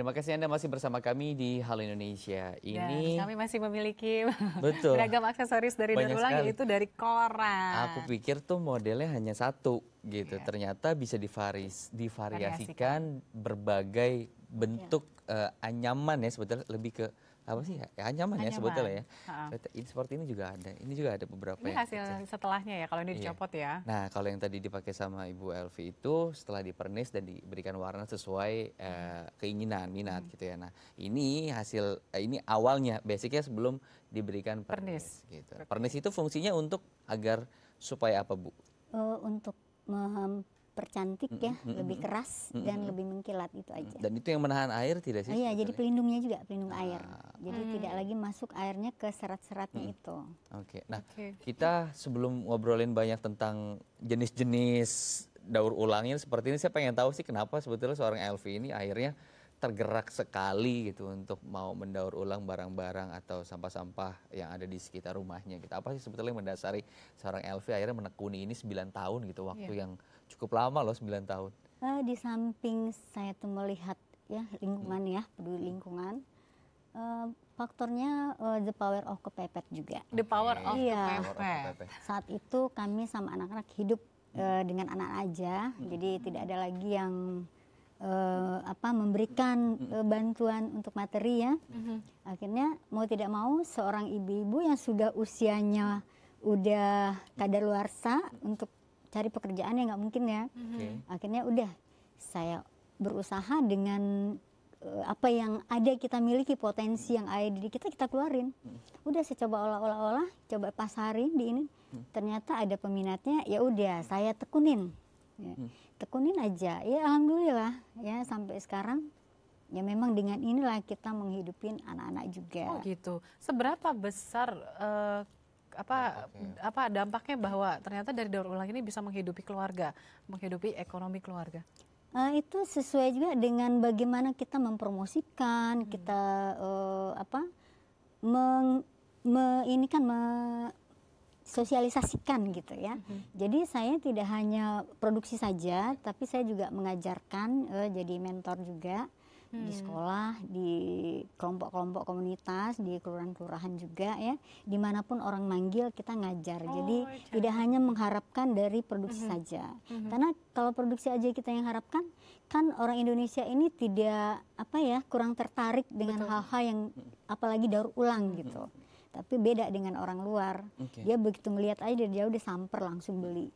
Terima kasih Anda masih bersama kami di Halo Indonesia. Ini Dan kami masih memiliki Betul. beragam aksesoris dari Banyak daur ulang yaitu dari koran. Aku pikir tuh modelnya hanya satu gitu. Yeah. Ternyata bisa divaris, divariasikan Variasikan. berbagai bentuk yeah. Iya. uh, anyaman ya sebetulnya lebih ke apa sih ya, anyaman, ya sebetulnya ya. Ha-ha. Ini Seperti ini juga ada. Ini juga ada beberapa ini ya, hasil kecil. setelahnya ya kalau ini iya. dicopot ya. Nah, kalau yang tadi dipakai sama Ibu Elvi itu setelah dipernis dan diberikan warna sesuai eh, hmm. uh, keinginan minat hmm. gitu ya. Nah, ini hasil uh, ini awalnya basicnya sebelum diberikan pernis, pernis. gitu. itu fungsinya untuk agar supaya apa, Bu? Uh, untuk dipercantik ya, mm -hmm. lebih keras mm -hmm. dan lebih mengkilat itu aja. Dan itu yang menahan air tidak sih? Oh, iya, jadi pelindungnya juga pelindung ah. air. Jadi hmm. tidak lagi masuk airnya ke serat-seratnya hmm. itu. Oke. Okay. Nah, okay. kita sebelum ngobrolin banyak tentang jenis-jenis daur ulangnya seperti ini, saya pengen tahu sih kenapa sebetulnya seorang Elvi ini akhirnya tergerak sekali gitu untuk mau mendaur ulang barang-barang atau sampah-sampah yang ada di sekitar rumahnya gitu. Apa sih sebetulnya mendasari seorang Elvi akhirnya menekuni ini 9 tahun gitu, waktu yeah. yang cukup lama loh 9 tahun. Uh, di samping saya tuh melihat ya lingkungan hmm. ya, peduli hmm. lingkungan. Uh, faktornya uh, the power of kepepet juga. The power okay. of iya. kepepet. kepepet. Saat itu kami sama anak-anak hidup uh, dengan anak aja, hmm. jadi tidak ada lagi yang uh, apa memberikan uh, bantuan untuk materi ya. Uh-huh. Akhirnya mau tidak mau seorang ibu-ibu yang sudah usianya udah kadar kadaluarsa untuk cari pekerjaan ya nggak mungkin ya. Mm-hmm. Akhirnya udah saya berusaha dengan uh, apa yang ada kita miliki potensi yang ada di kita kita keluarin. Mm. Udah saya coba olah-olah-olah, coba pasarin di ini. Mm. Ternyata ada peminatnya, ya udah saya tekunin ya. Hmm. tekunin aja ya alhamdulillah ya sampai sekarang ya memang dengan inilah kita menghidupin anak-anak juga oh gitu seberapa besar uh, apa dampaknya. apa dampaknya bahwa ternyata dari daur ulang ini bisa menghidupi keluarga menghidupi ekonomi keluarga uh, itu sesuai juga dengan bagaimana kita mempromosikan hmm. kita uh, apa meng me, ini kan me, sosialisasikan gitu ya. Mm -hmm. Jadi saya tidak hanya produksi saja, tapi saya juga mengajarkan, uh, jadi mentor juga hmm. di mm. sekolah, di kelompok-kelompok komunitas, di kelurahan-kelurahan juga ya, dimanapun orang manggil kita ngajar. Oh, Jadi okay. tidak hanya mengharapkan dari produksi mm -hmm. saja, mm -hmm. karena kalau produksi aja kita yang harapkan, kan orang Indonesia ini tidak apa ya kurang tertarik dengan hal-hal yang apalagi daur ulang gitu. Mm -hmm tapi beda dengan orang luar okay. dia begitu melihat aja dari jauh dia samper langsung beli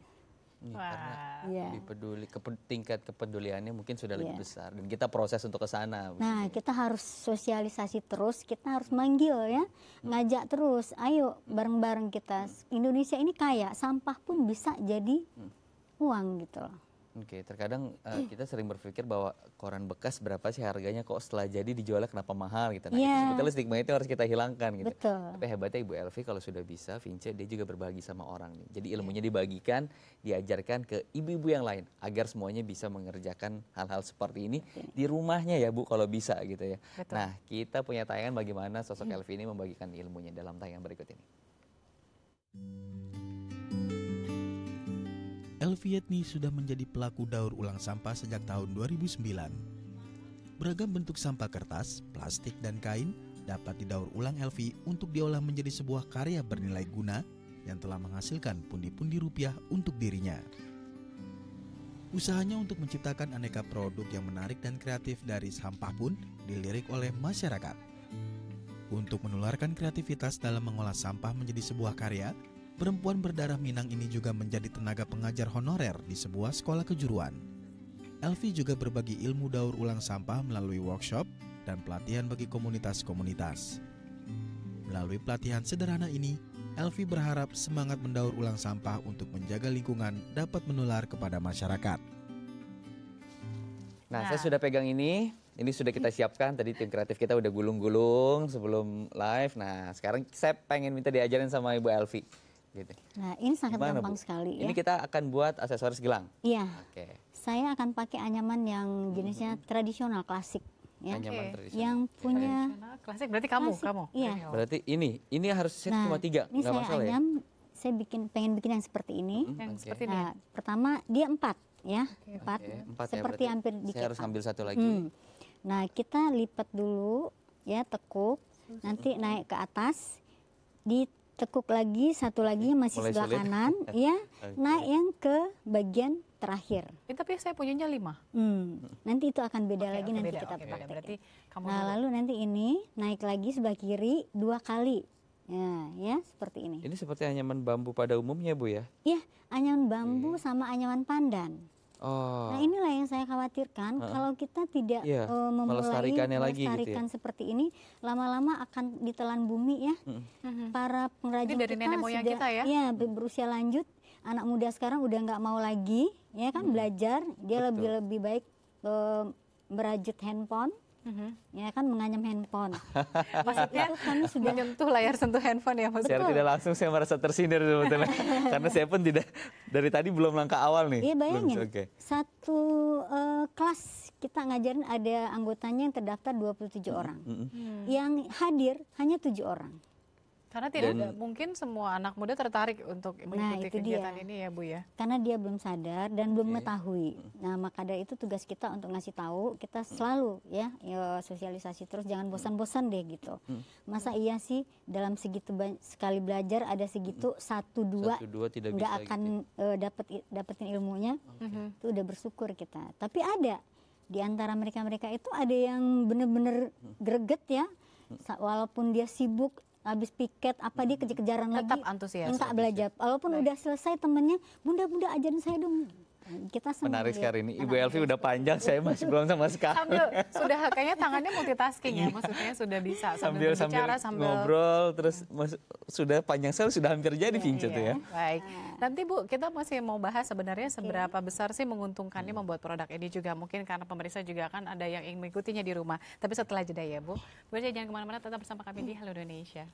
Ya, karena yeah. lebih peduli ke, tingkat kepeduliannya mungkin sudah lebih yeah. besar dan kita proses untuk ke sana. Nah, kita harus sosialisasi terus, kita harus manggil ya, hmm. ngajak terus. Ayo bareng-bareng kita. Hmm. Indonesia ini kaya, sampah pun bisa jadi hmm. uang gitu loh. Oke, okay, terkadang uh, kita sering berpikir bahwa koran bekas berapa sih harganya kok setelah jadi dijualnya kenapa mahal gitu. Nah, yeah. itu iya. sebetulnya stigma itu harus kita hilangkan gitu. Betul. Tapi hebatnya Ibu Elvi kalau sudah bisa, Vince dia juga berbagi sama orang nih. Jadi iya. ilmunya dibagikan, diajarkan ke ibu-ibu yang lain agar semuanya bisa mengerjakan hal-hal seperti ini okay. Iya. di rumahnya ya Bu kalau bisa gitu ya. Betul. Nah, kita punya tayangan bagaimana sosok mm. Elvi ini membagikan ilmunya dalam tayangan berikut ini. Mm. Elvietni sudah menjadi pelaku daur ulang sampah sejak tahun 2009. Beragam bentuk sampah kertas, plastik, dan kain dapat didaur ulang Elvi untuk diolah menjadi sebuah karya bernilai guna yang telah menghasilkan pundi-pundi rupiah untuk dirinya. Usahanya untuk menciptakan aneka produk yang menarik dan kreatif dari sampah pun dilirik oleh masyarakat. Untuk menularkan kreativitas dalam mengolah sampah menjadi sebuah karya, Perempuan berdarah Minang ini juga menjadi tenaga pengajar honorer di sebuah sekolah kejuruan. Elvi juga berbagi ilmu daur ulang sampah melalui workshop dan pelatihan bagi komunitas-komunitas. Melalui pelatihan sederhana ini, Elvi berharap semangat mendaur ulang sampah untuk menjaga lingkungan dapat menular kepada masyarakat. Nah, nah. saya sudah pegang ini. Ini sudah kita siapkan tadi tim kreatif kita udah gulung-gulung sebelum live. Nah, sekarang saya pengen minta diajarin sama Ibu Elvi gitu. Nah, ini sangat Gimana, gampang Bu? sekali ya. Ini kita akan buat aksesoris gelang. Iya. Oke. Okay. Saya akan pakai anyaman yang jenisnya mm -hmm. tradisional klasik ya. okay. tradisional. Yang punya klasik berarti kamu, klasik, kamu. Iya. iya. Berarti ini, ini harus set nah, cuma tiga, ini saya masalah ya? anyam, ya. Saya bikin pengen bikin yang seperti ini. Mm -hmm. Yang okay. seperti nah, ini. pertama dia empat ya, okay. empat. Okay. empat ya seperti ya, hampir di Saya harus ambil satu lagi. Hmm. Nah, kita lipat dulu ya, tekuk, nanti naik ke atas di tekuk lagi satu lagi yang masih Mulai sebelah sulit. kanan ya okay. nah yang ke bagian terakhir Ya, tapi saya punyanya lima hmm. nanti itu akan beda okay, lagi okay, nanti beda, kita okay, praktek. kamu nah dulu. lalu nanti ini naik lagi sebelah kiri dua kali ya ya seperti ini ini seperti anyaman bambu pada umumnya bu ya iya anyaman bambu hmm. sama anyaman pandan Oh. Nah inilah yang saya khawatirkan uh -uh. kalau kita tidak yeah. Iya, uh, memulai melestarikannya lagi, gitu ya? seperti ini, lama-lama akan ditelan bumi ya. Uh mm-hmm. -huh. Para pengrajin dari kita nenek sudah, kita ya, ya berusia lanjut, anak muda sekarang udah nggak mau lagi, ya kan hmm. belajar, dia lebih lebih baik uh, eh, berajut handphone mm-hmm. ya kan menganyam handphone. Maksudnya kami sudah menyentuh layar sentuh handphone ya maksudnya. Saya tidak langsung saya merasa tersindir sebetulnya karena saya pun tidak dari tadi belum langkah awal nih. Iya bayangin. Belum, okay. Satu uh, kelas kita ngajarin ada anggotanya yang terdaftar 27 mm-hmm. orang. Mm-hmm. Yang hadir hanya tujuh orang. Karena tidak dan, mungkin semua anak muda tertarik untuk nah, mengikuti nah, kegiatan dia. ini ya Bu ya. Karena dia belum sadar dan okay. belum mengetahui. Hmm. Nah, maka dari itu tugas kita untuk ngasih tahu, kita hmm. selalu ya, ya sosialisasi terus jangan hmm. bosan-bosan deh gitu. Masa iya sih dalam segitu sekali belajar ada segitu satu dua, satu, dua tidak nggak akan gitu. uh, ya? e, dapat dapetin ilmunya. Okay. Itu udah bersyukur kita. Tapi ada di antara mereka-mereka itu ada yang benar-benar greget ya. Walaupun dia sibuk habis piket apa dia hmm. kejar-kejaran lagi tetap antusias enggak belajar walaupun Baik. udah selesai temennya bunda bunda ajarin saya dong kita Menarik sekali ini. Ibu Elvi udah panjang, saya masih belum sama sekali. Sambil sudah kayaknya tangannya multitasking ya, maksudnya sudah bisa sambil, sambil bicara, sambil ngobrol, terus mas, sudah panjang sekali, sudah hampir jadi yeah, iya, tuh ya. Baik. Iya. Nanti Bu, kita masih mau bahas sebenarnya okay. seberapa besar sih menguntungkannya hmm. membuat produk ini juga mungkin karena pemeriksa juga kan ada yang ingin mengikutinya di rumah. Tapi setelah jeda ya Bu, Bu jangan kemana-mana, tetap bersama kami di Halo Indonesia.